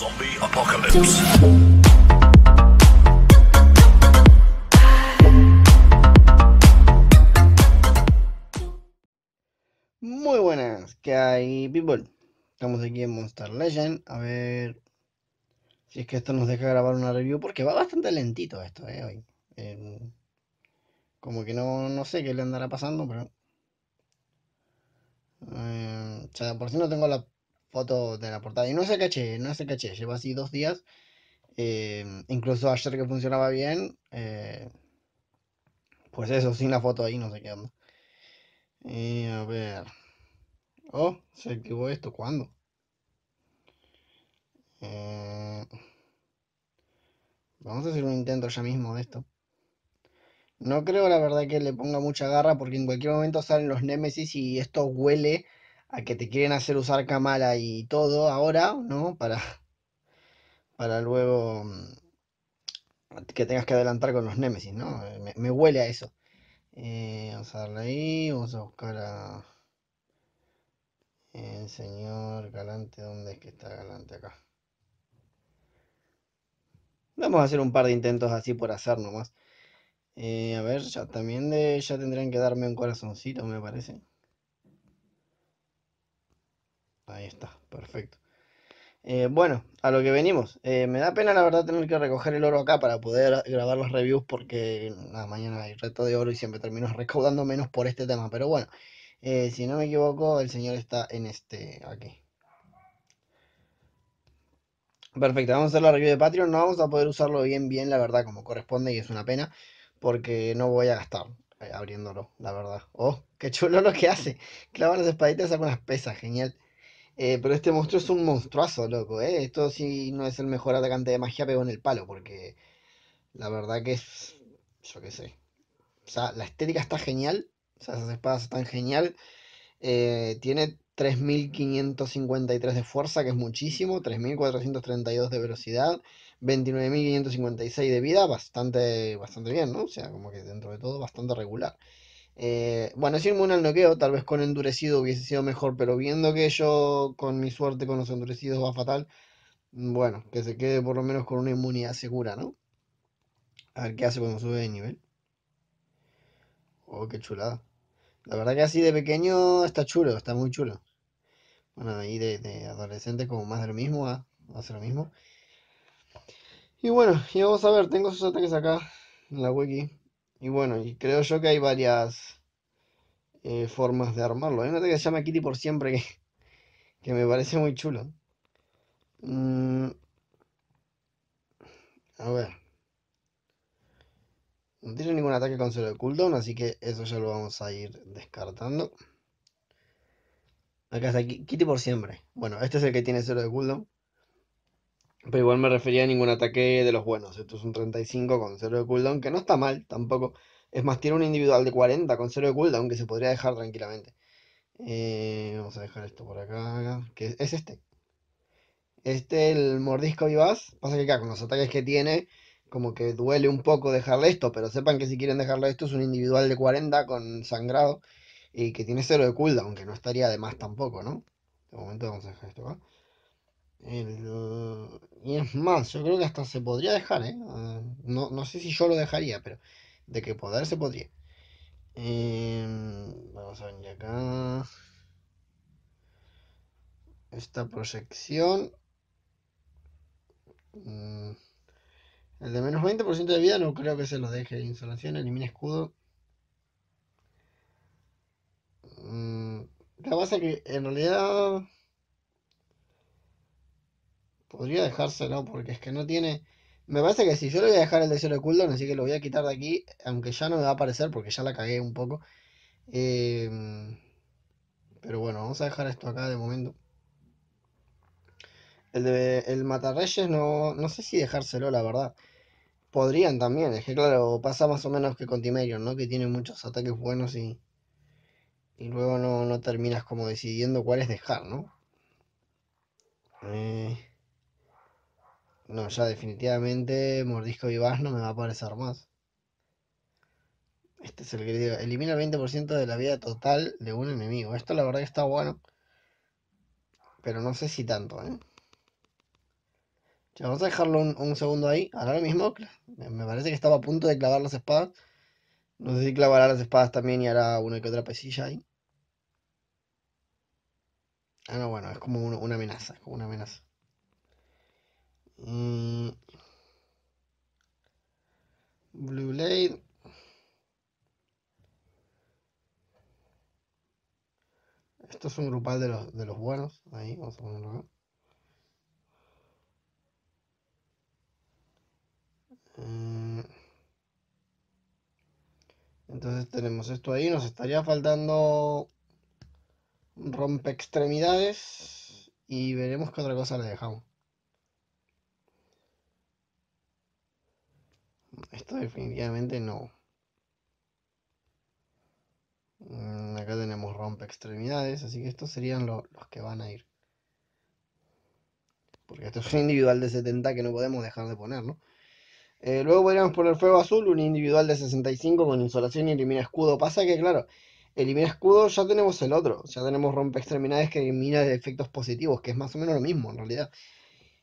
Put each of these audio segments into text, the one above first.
Zombie Apocalypse. Muy buenas, ¿qué hay, people? Estamos aquí en Monster Legend. A ver si es que esto nos deja grabar una review, porque va bastante lentito esto, eh, hoy. Em, como que no, sé qué le andará pasando, pero. Em, o sea, por si no tengo la foto de la portada. Y no se caché, no se caché, lleva así dos días. Eh, incluso ayer que funcionaba bien, eh, pues eso, sin la foto ahí, no sé qué onda. Y eh, a ver. Oh, se activó esto, ¿cuándo? vamos a hacer un intento ya mismo de esto. No creo la verdad que le ponga mucha garra porque en cualquier momento salen los Nemesis y esto huele a que te quieren hacer usar Kamala y todo ahora, ¿no? Para, para luego mm, que tengas que adelantar con los Nemesis, ¿no? Me, huele a eso. Eh, vamos a darle ahí, vamos a buscar a... El señor Galante, ¿dónde es que está Galante acá? Vamos a hacer un par de intentos así por hacer nomás. Eh, a ver, ya también de, ya tendrían que darme un corazoncito, me parece. Ahí está, perfecto. Eh, bueno, a lo que venimos. Eh, me da pena la verdad tener que recoger el oro acá para poder grabar los reviews porque la mañana hay reto de oro y siempre termino recaudando menos por este tema. Pero bueno, eh, si no me equivoco, el señor está en este aquí. Perfecto, vamos a hacer la review de Patreon. No vamos a poder usarlo bien, bien, la verdad, como corresponde y es una pena porque no voy a gastar abriéndolo, la verdad. Oh, qué chulo lo que hace. Clava las espaditas y saca unas pesas, genial. Eh, pero este monstruo es un monstruazo, loco, ¿eh? Esto sí no es el mejor atacante de magia, pegó en el palo, porque la verdad que es. Yo qué sé. O sea, la estética está genial. O sea, esas espadas están genial. Eh, tiene 3.553 de fuerza, que es muchísimo. 3.432 de velocidad. 29.556 de vida. Bastante, bastante bien, ¿no? O sea, como que dentro de todo, bastante regular. Eh, bueno, es inmune al noqueo, tal vez con endurecido hubiese sido mejor, pero viendo que yo con mi suerte con los endurecidos va fatal, mm, bueno, que se quede por lo menos con una inmunidad segura, ¿no? A ver qué hace cuando sube de nivel. Oh, qué chulada. La verdad que así de pequeño está chulo, está muy chulo. Bueno, ahí de, adolescente como más de lo mismo, a ah, hace lo mismo. Y bueno, y vamos a ver, tengo sus ataques acá en la wiki. Y bueno, y creo yo que hay varias eh, formas de armarlo. Hay ataque que se llama Kitty por siempre que, que me parece muy chulo. Mm. a ver. No tiene ningún ataque con cero de cooldown, así que eso ya lo vamos a ir descartando. Acá está Kitty por siempre. Bueno, este es el que tiene cero de cooldown. Pero igual me refería a ningún ataque de los buenos. Esto es un 35 con 0 de cooldown, que no está mal tampoco. Es más, tiene un individual de 40 con 0 de cooldown que se podría dejar tranquilamente. Eh, vamos a dejar esto por acá, que es este. Este, el mordisco vivaz, pasa que acá con los ataques que tiene, como que duele un poco dejarle esto, pero sepan que si quieren dejarle esto es un individual de 40 con sangrado y que tiene 0 de cooldown, que no estaría de más tampoco, ¿no? De momento vamos a dejar esto acá y es más, yo creo que hasta se podría dejar, ¿eh? eh no, sé si yo lo dejaría, pero de que poder se podría. Em, vamos a venir acá. Esta proyección. Mm, el de menos 20% de vida no creo que se lo deje. Insolación, elimina escudo. Mm, la base que en realidad podría dejárselo porque es que no tiene... Me parece que si yo le voy a dejar el deseo de cooldown, así que lo voy a quitar de aquí, aunque ya no me va a aparecer porque ya la cagué un poco. Em, pero bueno, vamos a dejar esto acá de momento. El, de, el Matarreyes no, no sé si dejárselo, la verdad. Podrían también, es que claro, pasa más o menos que con Timerion, ¿no? Que tiene muchos ataques buenos y, y luego no, no terminas como decidiendo cuál es dejar, ¿no? Eh... No, ya definitivamente Mordisco Vivaz no me va a aparecer más. Este es el que elimina el 20% de la vida total de un enemigo. Esto la verdad que está bueno. Pero no sé si tanto, ¿eh? Ya, vamos a dejarlo un, segundo ahí. Ahora mismo me parece que estaba a punto de clavar las espadas. No sé si clavará las espadas también y hará una que otra pesilla ahí. Ah, no, bueno, es como una amenaza, como una amenaza. Mm. Blue Blade. Esto es un grupal de los, de los buenos. Ahí, vamos a ponerlo mm. Entonces tenemos esto ahí, nos estaría faltando rompe extremidades y veremos qué otra cosa le dejamos. esto definitivamente no. Mm, acá tenemos rompe extremidades, así que estos serían los que van a ir. Porque esto es un individual de 70 que no podemos dejar de poner, ¿no? Eh, luego podríamos poner fuego azul, un individual de 65 con insolación y elimina escudo. Pasa que, claro, elimina escudo ya tenemos el otro. Ya tenemos rompe extremidades que elimina efectos positivos, que es más o menos lo mismo en realidad.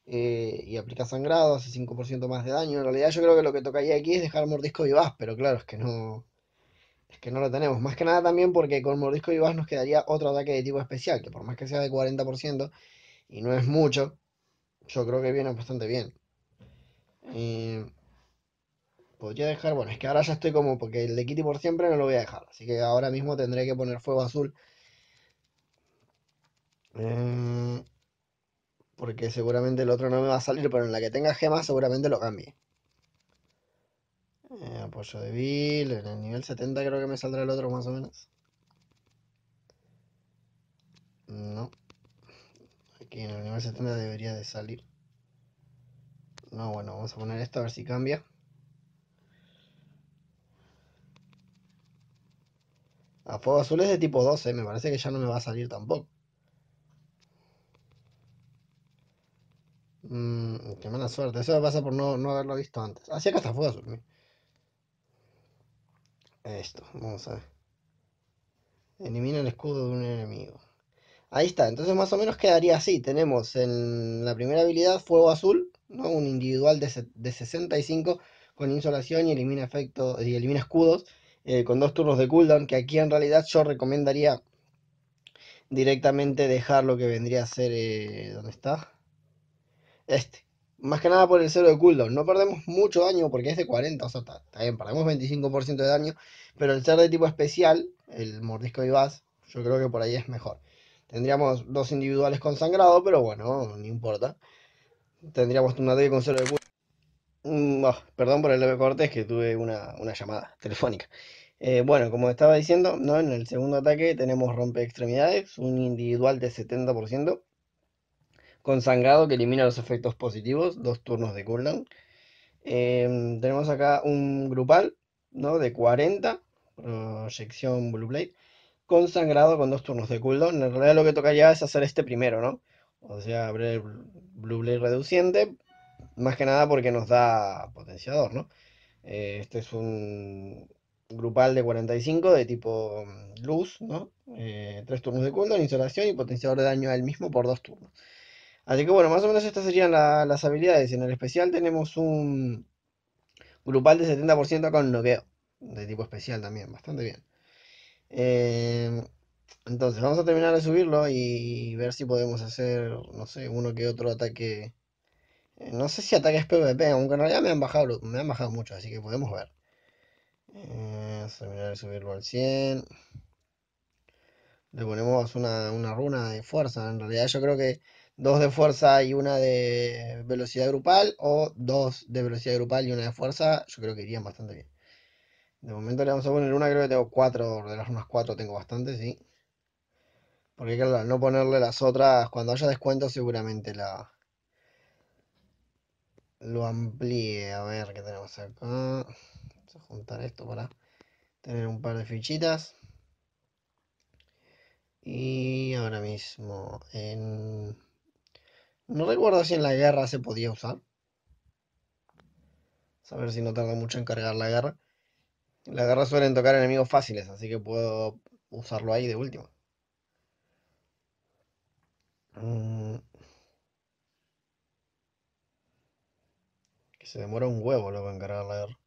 Eh, y aplica sangrado, hace 5% más de daño. En realidad yo creo que lo que tocaría aquí es dejar mordisco y vivaz, pero claro, es que no es que no lo tenemos. Más que nada también porque con mordisco y vivaz nos quedaría otro ataque de tipo especial, que por más que sea de 40% y no es mucho, yo creo que viene bastante bien. podría dejar, bueno, es que ahora ya estoy como, porque el de Kitty por siempre no lo voy a dejar, así que ahora mismo tendré que poner fuego azul. Eh, porque seguramente el otro no me va a salir, pero en la que tenga gemas seguramente lo cambie. Eh, apoyo débil, en el nivel 70 creo que me saldrá el otro más o menos. No. Aquí en el nivel 70 debería de salir. No, bueno, vamos a poner esto a ver si cambia. A fuego azul es de tipo 12, me parece que ya no me va a salir tampoco. Mm, qué mala suerte. Eso pasa por no, haberlo visto antes. Así que acá está fuego azul. Esto, vamos a ver. Elimina el escudo de un enemigo. Ahí está, entonces más o menos quedaría así. Tenemos en la primera habilidad fuego azul, ¿no? un individual de, 65 con insolación y elimina efectos y elimina escudos eh, con dos turnos de cooldown, que aquí en realidad yo recomendaría directamente dejar lo que vendría a ser, eh, ¿dónde está? Este. Más que nada por el cero de cooldown. No perdemos mucho daño porque es de 40. O sea, está, bien, perdemos 25% de daño. Pero el ser de tipo especial, el mordisco y vas, yo creo que por ahí es mejor. Tendríamos dos individuales con sangrado, pero bueno, no importa. Tendríamos un ataque con cero de cooldown. Mm, ah, perdón por el leve corte, que tuve una, llamada telefónica. Eh, bueno, como estaba diciendo, ¿no? en el segundo ataque tenemos rompe extremidades, un individual de 70%, con sangrado que elimina los efectos positivos, dos turnos de cooldown. Em, tenemos acá un grupal ¿no? de 40, proyección Blue Blade, con sangrado con dos turnos de cooldown. En realidad lo que tocaría es hacer este primero, ¿no? O sea, abrir Blue Blade reduciente, más que nada porque nos da potenciador, ¿no? Eh, este es un grupal de 45 de tipo mm, luz, ¿no? Eh, tres turnos de cooldown, instalación y potenciador de daño a mismo por dos turnos. Así que bueno, más o menos estas serían las habilidades. En el especial tenemos un grupal de 70% con noqueo. De tipo especial también, bastante bien. Em, entonces vamos a terminar de subirlo y ver si podemos hacer, no sé, uno que otro ataque. Eh, no sé si ataques PvP, aunque en realidad me han bajado, me han bajado mucho, así que podemos ver. Eh, vamos a terminar de subirlo al 100. Le ponemos una runa de fuerza. En realidad yo creo que dos de fuerza y una de velocidad grupal, o dos de velocidad grupal y una de fuerza, yo creo que irían bastante bien. De momento le vamos a poner una, creo que tengo cuatro, de las unas cuatro tengo bastante, sí. Porque claro, al no ponerle las otras, cuando haya descuento seguramente la... Lo amplíe, a ver qué tenemos acá. Vamos a juntar esto para tener un par de fichitas. Y ahora mismo en... No recuerdo si en la guerra se podía usar. A ver si no tarda mucho en cargar la guerra. En la guerra suelen tocar enemigos fáciles, así que puedo usarlo ahí de último. Mm. Que se demora un huevo luego en cargar la guerra.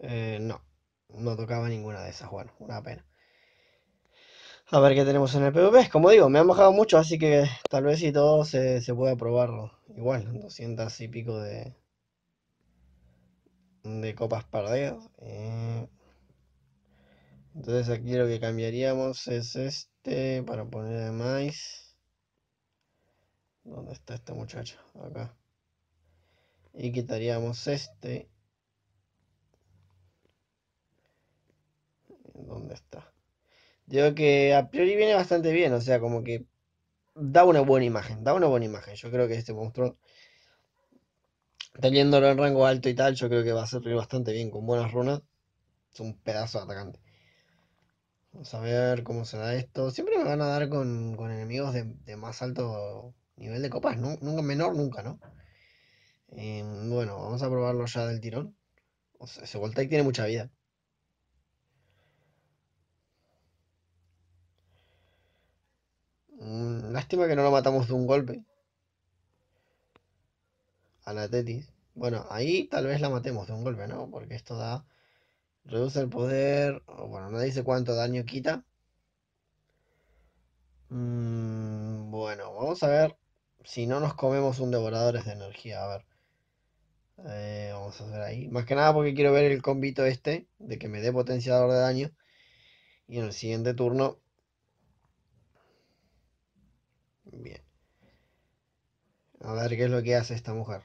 Eh, no, no tocaba ninguna de esas, bueno, una pena. A ver qué tenemos en el PvP. Como digo, me han mojado mucho, así que tal vez si todo se, se pueda probarlo igual. 200 y pico de, de copas perdidas. Eh. entonces aquí lo que cambiaríamos es este para poner de maíz. ¿Dónde está este muchacho? Acá. Y quitaríamos este. ¿Dónde está? Digo que a priori viene bastante bien, o sea, como que da una buena imagen, da una buena imagen. Yo creo que este monstruo, teniéndolo en rango alto y tal, yo creo que va a servir bastante bien, con buenas runas. Es un pedazo de atacante. Vamos a ver cómo se da esto. Siempre me van a dar con, enemigos de, más alto nivel de copas, Nunca menor, nunca, ¿no? Em, bueno, vamos a probarlo ya del tirón. ese Voltaic tiene mucha vida. Lástima que no lo matamos de un golpe. A la Tetis. Bueno, ahí tal vez la matemos de un golpe, ¿no? Porque esto da... Reduce el poder... bueno, no dice cuánto daño quita. Mm, bueno, vamos a ver si no nos comemos un devorador de energía. A ver. Eh, vamos a ver ahí. Más que nada porque quiero ver el combito este. De que me dé potenciador de daño. Y en el siguiente turno Bien. A ver qué es lo que hace esta mujer.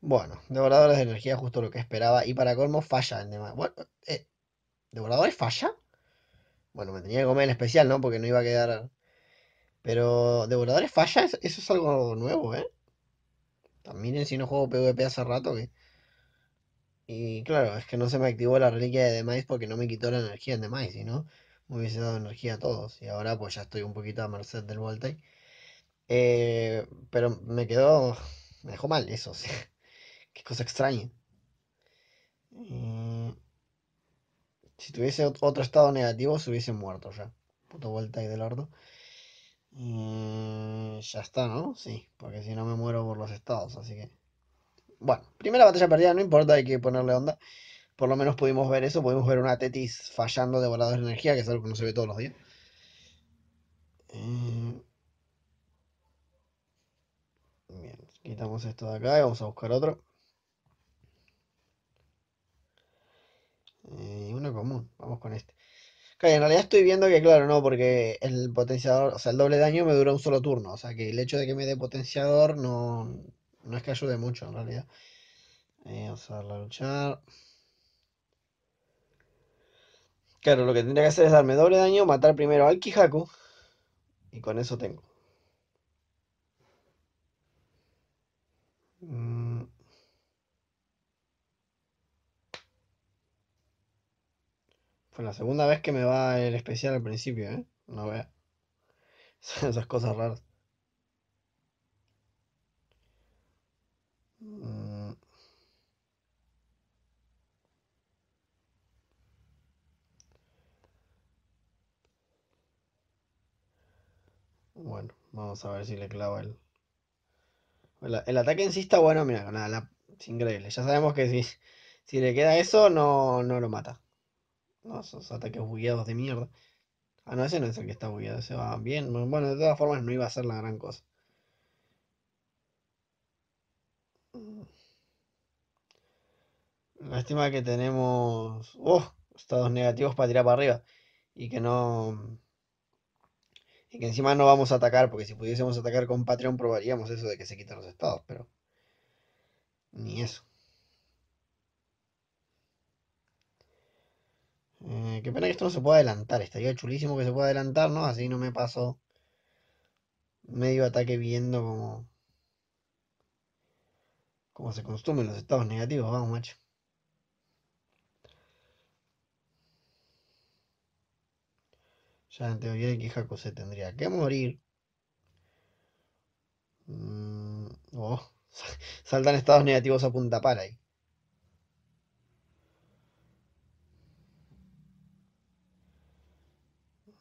Bueno, devoradores de energía, justo lo que esperaba. Y para colmo, falla en demás. Bueno, eh, ¿Devoradores falla? Bueno, me tenía que comer en especial, ¿no? Porque no iba a quedar. Pero, ¿devoradores falla? Eso es algo nuevo, ¿eh? También, si no juego PvP hace rato que. Y claro, es que no se me activó la reliquia de Demais porque no me quitó la energía en Demais, sino me hubiese dado energía a todos. Y ahora pues ya estoy un poquito a merced del Voltaic. Eh, pero me quedó. Me dejó mal eso. Sí. Qué cosa extraña. si tuviese otro estado negativo, se hubiese muerto ya. Puto Voltaic del orto. ya está, ¿no? Sí, porque si no me muero por los estados, así que. Bueno, primera batalla perdida, no importa, hay que ponerle onda. Por lo menos pudimos ver eso, pudimos ver una Tetis fallando de voladores de energía, que es algo que no se ve todos los días. Eh, bien, quitamos esto de acá y vamos a buscar otro. Y eh, uno común, vamos con este. en realidad estoy viendo que, claro, no, porque el potenciador, o sea, el doble daño me dura un solo turno. O sea, que el hecho de que me dé potenciador no, no es que ayude mucho en realidad. Eh, vamos a darle a luchar. Claro, lo que tendría que hacer es darme doble daño, matar primero al Kihaku. Y con eso tengo. Mm. Fue la segunda vez que me va el especial al principio, ¿eh? No vea. Esas cosas raras. Mm. Bueno, vamos a ver si le clava el... el... ataque en sí está bueno, mira, nada, la... es increíble. Ya sabemos que si, si le queda eso, no, no lo mata. No, esos ataques bugueados de mierda. Ah, no, ese no es el que está bugueado, ese va bien. Bueno, de todas formas no iba a ser la gran cosa. Lástima que tenemos oh, estados negativos para tirar para arriba. Y que no. Y que encima no vamos a atacar, porque si pudiésemos atacar con Patreon probaríamos eso de que se quitan los estados, pero. Ni eso. Eh, qué pena que esto no se pueda adelantar. Estaría chulísimo que se pueda adelantar, ¿no? Así no me paso medio ataque viendo como. como se consumen los estados negativos. Vamos, macho. Ya en teoría de que Jaco se tendría que morir. Mm, oh, saltan estados negativos a punta para ahí.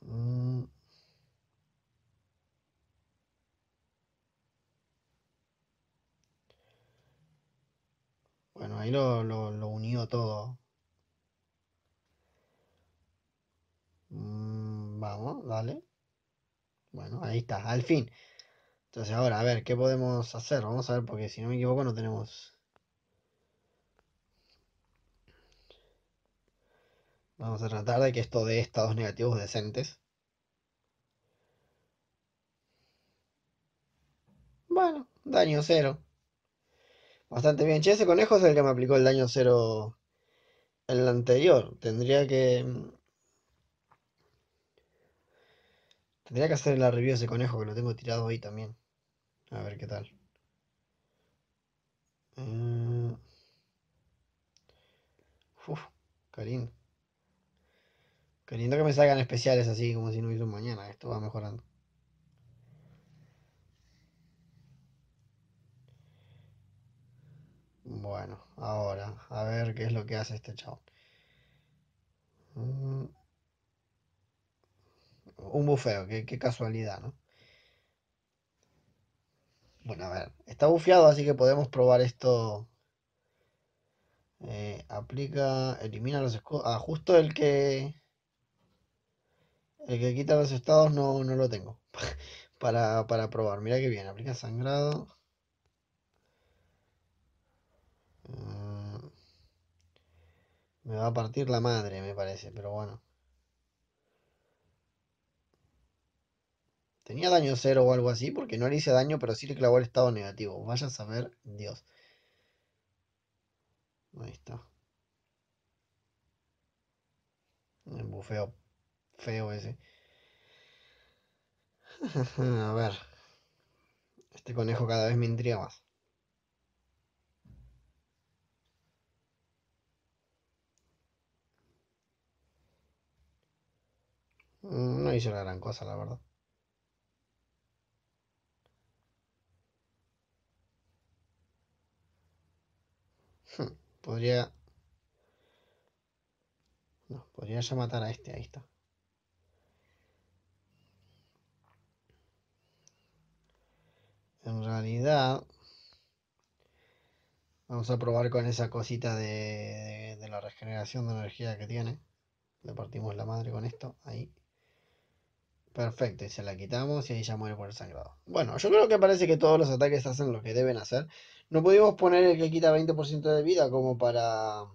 Mm. Bueno, ahí lo, lo, lo unió todo. Mm. Vamos, dale. Bueno, ahí está, al fin. Entonces ahora, a ver, ¿qué podemos hacer? Vamos a ver, porque si no me equivoco no tenemos... Vamos a tratar de que esto dé estados negativos decentes. Bueno, daño cero. Bastante bien. Che, ese conejo es el que me aplicó el daño cero en el anterior. Tendría que mm, Tendría que hacer la review de ese conejo que lo tengo tirado ahí también. A ver qué tal. Eh, uf, qué lindo. Qué lindo que me salgan especiales así como si no hubiese un mañana. Esto va mejorando. Bueno, ahora, a ver qué es lo que hace este chavo un bufeo, qué, casualidad, ¿no? Bueno, a ver, está bufeado, así que podemos probar esto. Eh, aplica, elimina los escudos. Ah, justo el que. El que quita los estados no, no lo tengo. para, probar, mira que bien, aplica sangrado. Eh, me va a partir la madre, me parece, pero bueno. Tenía daño cero o algo así, porque no le hice daño, pero sí le clavó el estado negativo. Vaya a saber, Dios. Ahí está. Un bufeo feo ese. a ver. Este conejo cada vez me intriga más. Mm, no hizo la gran cosa, la verdad. Podría... No, podría ya matar a este, ahí está. En realidad... Vamos a probar con esa cosita de, de, la regeneración de energía que tiene. Le partimos la madre con esto, ahí. Perfecto, y se la quitamos y ahí ya muere por el sangrado. Bueno, yo creo que parece que todos los ataques hacen lo que deben hacer. No pudimos poner el que quita 20% de vida como para,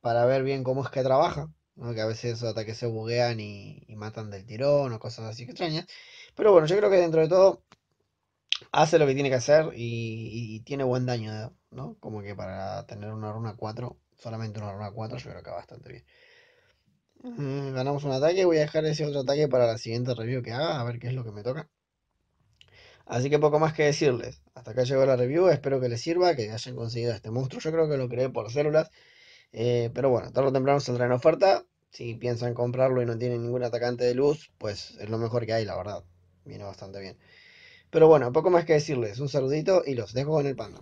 para ver bien cómo es que trabaja. Que a veces esos ataques se buguean y, matan del tirón o cosas así extrañas. Pero bueno, yo creo que dentro de todo hace lo que tiene que hacer y, tiene buen daño, ¿no? Como que para tener una runa 4, solamente una runa 4, yo creo que va bastante bien. Mm, ganamos un ataque, voy a dejar ese otro ataque para la siguiente review que haga, a ver qué es lo que me toca. Así que poco más que decirles. Hasta acá llegó la review. Espero que les sirva, que hayan conseguido este monstruo. Yo creo que lo creé por células. Eh, pero bueno, tarde o temprano saldrá en oferta. Si piensan comprarlo y no tienen ningún atacante de luz, pues es lo mejor que hay, la verdad. Viene bastante bien. Pero bueno, poco más que decirles. Un saludito y los dejo con el panda.